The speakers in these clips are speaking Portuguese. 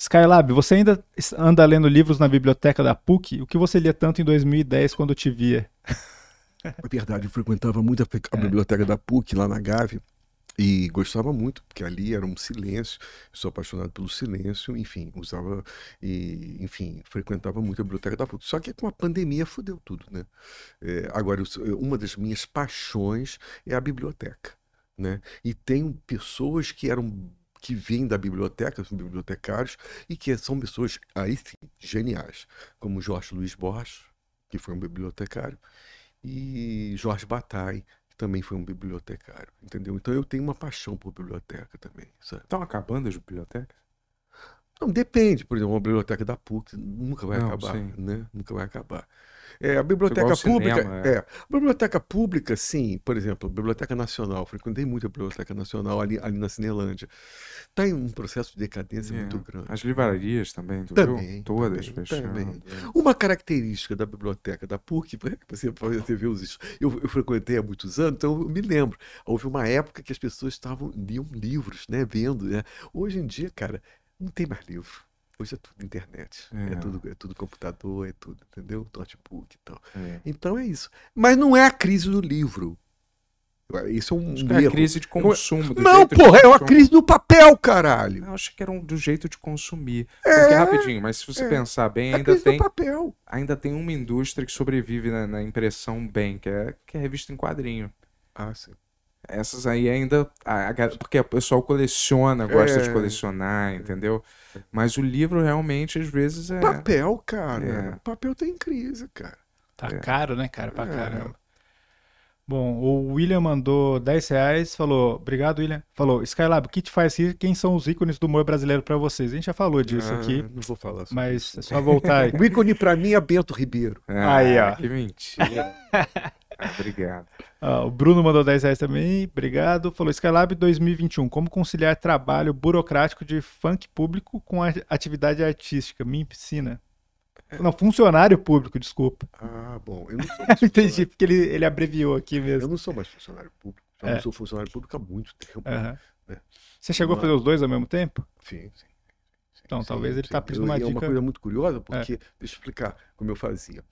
Skylab, você ainda anda lendo livros na biblioteca da PUC? O que você lia tanto em 2010 quando eu te via? É verdade, eu frequentava muito a, a é. biblioteca da PUC lá na Gávea e gostava muito, porque ali era um silêncio, sou apaixonado pelo silêncio, enfim, usava e, enfim, frequentava muito a biblioteca da PUC. Só que com a pandemia fudeu tudo, né? É, agora, uma das minhas paixões é a biblioteca, né? E tenho pessoas que eram que vêm da biblioteca, são bibliotecários, e que são pessoas, aí sim, geniais, como Jorge Luiz Borges, que foi um bibliotecário, e Jorge Bataille, que também foi um bibliotecário, entendeu? Então eu tenho uma paixão por biblioteca também, sabe? Estão acabando as bibliotecas? Não, depende, por exemplo, uma biblioteca da PUC nunca vai Não, acabar, sim. né? Nunca vai acabar. É, a biblioteca pública. Cinema, é. é. A biblioteca pública, sim, por exemplo, a Biblioteca Nacional, frequentei muito a Biblioteca Nacional ali, ali na Cinelândia. Está em um processo de decadência é. muito grande. As livrarias também, tu também, viu? Todas também, fechando. Também. Né? Uma característica da biblioteca da PUC, você, você vê os eu, eu frequentei há muitos anos, então eu me lembro. Houve uma época que as pessoas estavam liam livros, né? Vendo. Né? Hoje em dia, cara, não tem mais livro. Hoje é tudo internet, é, é tudo, é tudo computador, é tudo, entendeu? Notebook e tal. É. Então é isso. Mas não é a crise do livro. Isso é um acho É a crise de é- consumo. não, porra, é uma crise do papel, caralho. Eu acho que era um, do jeito de consumir. É, Porque, rapidinho, mas se você é, pensar bem, é ainda tem. papel. Ainda tem uma indústria que sobrevive na, na impressão bem, que é, que é revista em quadrinho. Ah, sim. Essas aí ainda. A, a, porque o pessoal coleciona, gosta é. de colecionar, entendeu? Mas o livro realmente, às vezes, é. Papel, cara. É. Papel tá em crise, cara. Tá é. caro, né, cara? Pra é. caramba. Bom, o William mandou 10 reais, falou, obrigado, William. Falou, Skylab, o que te faz rir? Quem são os ícones do humor brasileiro para vocês? A gente já falou disso ah, aqui. Não vou falar sobre Mas isso. é só voltar aí. o ícone para mim é Bento Ribeiro. Ah, aí, ó. Que mentira. Obrigado. Ah, o Bruno mandou 10 reais também, obrigado. Falou, Skylab 2021, como conciliar trabalho burocrático de funk público com atividade artística? Me piscina. É. Não, funcionário público, desculpa. Ah, bom. Eu não sou Entendi, porque ele, ele abreviou aqui mesmo. Eu não sou mais funcionário público. Já é. não sou funcionário público há muito tempo. Uhum. Né? Você chegou Mas... a fazer os dois ao mesmo tempo? Sim, sim. Então, talvez ele está pedindo uma dica... É uma coisa muito curiosa, porque, é. deixa eu explicar como eu fazia.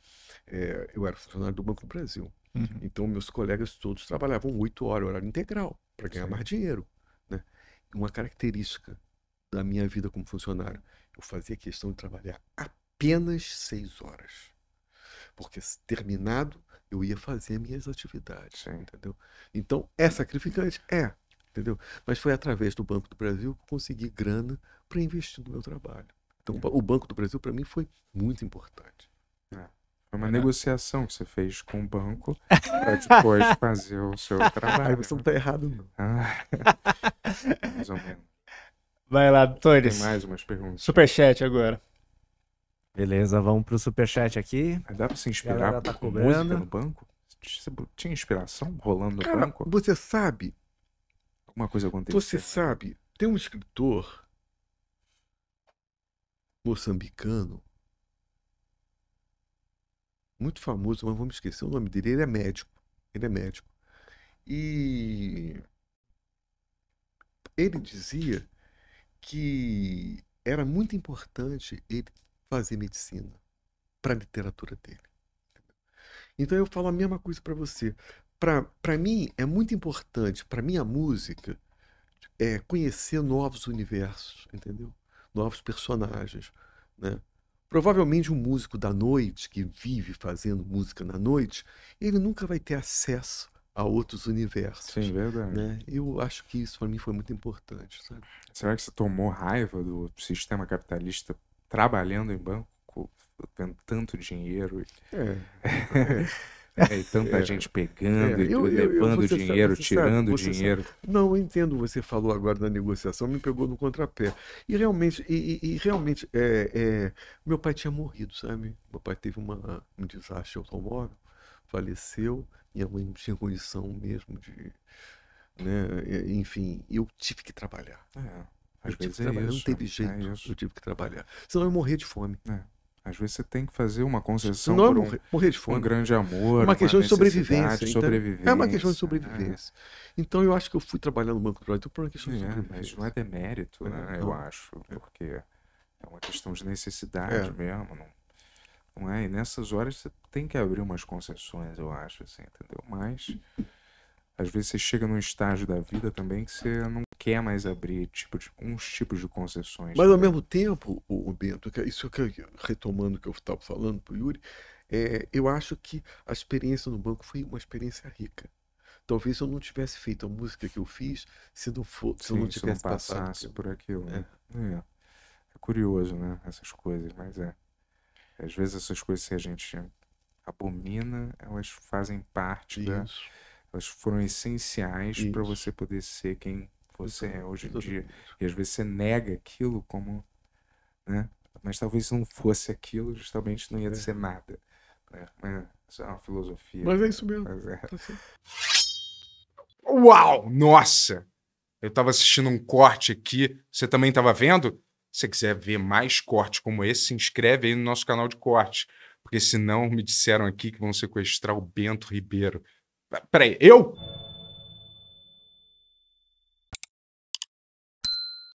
É, eu era funcionário do Banco do Brasil. Uhum. Então, meus colegas todos trabalhavam 8 horas, horário integral, para ganhar Sim. mais dinheiro. Né? Uma característica da minha vida como funcionário, eu fazia questão de trabalhar apenas 6 horas. Porque, terminado, eu ia fazer minhas atividades, Sim. entendeu? Então, é sacrificante? É entendeu? Mas foi através do Banco do Brasil que eu consegui grana para investir no meu trabalho. Então, é. o Banco do Brasil para mim foi muito importante. É. Foi uma é. negociação que você fez com o banco para depois fazer o seu trabalho. Você né? não está errado, não. Ah, mais ou menos. Vai lá, Torres. Tem mais umas perguntas. Superchat agora. Beleza, vamos para o superchat aqui. Mas dá para se inspirar tá cobrando. música no banco? Você tinha inspiração rolando no Cara, banco? Você sabe alguma coisa aconteceu. Você sabe, tem um escritor moçambicano muito famoso, mas vamos esquecer o nome dele. Ele é médico. Ele é médico. E ele dizia que era muito importante ele fazer medicina para a literatura dele. Então eu falo a mesma coisa para você para mim é muito importante, para minha música, é conhecer novos universos, entendeu? Novos personagens, né? Provavelmente um músico da noite que vive fazendo música na noite, ele nunca vai ter acesso a outros universos. Sim, verdade. Né? Eu acho que isso para mim foi muito importante. Sabe? Será que você tomou raiva do sistema capitalista trabalhando em banco, tendo tanto dinheiro? E... É. é. É, tanta é, gente pegando, é, eu, levando eu, eu, dinheiro, sabe, tirando sabe, dinheiro. Sabe. Não, eu entendo você falou agora da negociação, me pegou no contrapé. E realmente, e, e, e realmente é, é, meu pai tinha morrido, sabe? Meu pai teve uma, um desastre automóvel, faleceu, minha mãe não tinha condição mesmo de. Né? Enfim, eu tive que trabalhar. É, eu tive que é trabalhar, não teve jeito, eu tive que trabalhar. Senão eu morria de fome. É. Às vezes você tem que fazer uma concessão não é por um, morrer, de fome. um grande amor. Uma questão uma de sobrevivência, então, sobrevivência. É uma questão de né? sobrevivência. É. Então eu acho que eu fui trabalhar no Banco do Brasil por uma questão é, de sobrevivência. Mas não é demérito, é, né? eu acho, é. porque é uma questão de necessidade é. mesmo. Não, não é? E nessas horas você tem que abrir umas concessões, eu acho, assim, entendeu? Mas às vezes você chega num estágio da vida também que você não quer mais abrir tipo de, uns tipos de concessões. Mas ao mesmo tempo, o, o Bento, é, isso que eu, retomando o que eu estava falando para o Yuri, é, eu acho que a experiência no banco foi uma experiência rica. Talvez eu não tivesse feito a música que eu fiz se não for, se Sim, eu não tivesse se não passado por aquilo. Né? É. É. é. curioso, né? Essas coisas, mas é. Às vezes essas coisas que a gente abomina, elas fazem parte Isso. da. Elas foram essenciais para você poder ser quem você é né, hoje em dia. E às vezes você nega aquilo como. Né? Mas talvez se não fosse aquilo, justamente não ia é. ser nada. Né? Mas né, isso é uma filosofia. Mas é né, isso mesmo. Mas é. Tá Uau! Nossa! Eu estava assistindo um corte aqui. Você também estava vendo? Se você quiser ver mais cortes como esse, se inscreve aí no nosso canal de cortes. Porque senão me disseram aqui que vão sequestrar o Bento Ribeiro. Peraí, eu?